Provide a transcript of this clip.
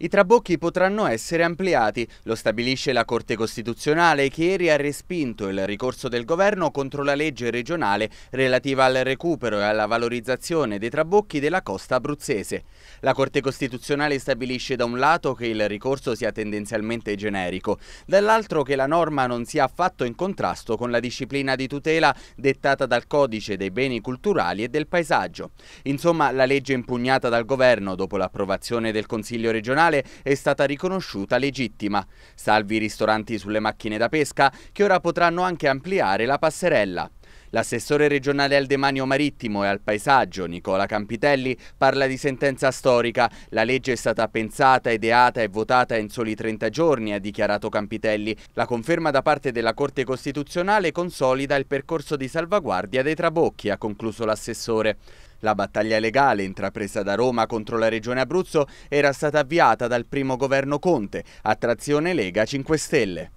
I trabocchi potranno essere ampliati, lo stabilisce la Corte Costituzionale che ieri ha respinto il ricorso del governo contro la legge regionale relativa al recupero e alla valorizzazione dei trabocchi della costa abruzzese. La Corte Costituzionale stabilisce da un lato che il ricorso sia tendenzialmente generico, dall'altro che la norma non sia affatto in contrasto con la disciplina di tutela dettata dal Codice dei beni culturali e del paesaggio. Insomma, la legge impugnata dal governo dopo l'approvazione del Consiglio regionale Tribunale è stata riconosciuta legittima, salvi i ristoranti sulle macchine da pesca che ora potranno anche ampliare la passerella. L'assessore regionale al demanio marittimo e al paesaggio, Nicola Campitelli, parla di sentenza storica. La legge è stata pensata, ideata e votata in soli 30 giorni, ha dichiarato Campitelli. La conferma da parte della Corte Costituzionale consolida il percorso di salvaguardia dei trabocchi, ha concluso l'assessore. La battaglia legale intrapresa da Roma contro la Regione Abruzzo era stata avviata dal primo governo Conte, attrazione Lega 5 Stelle.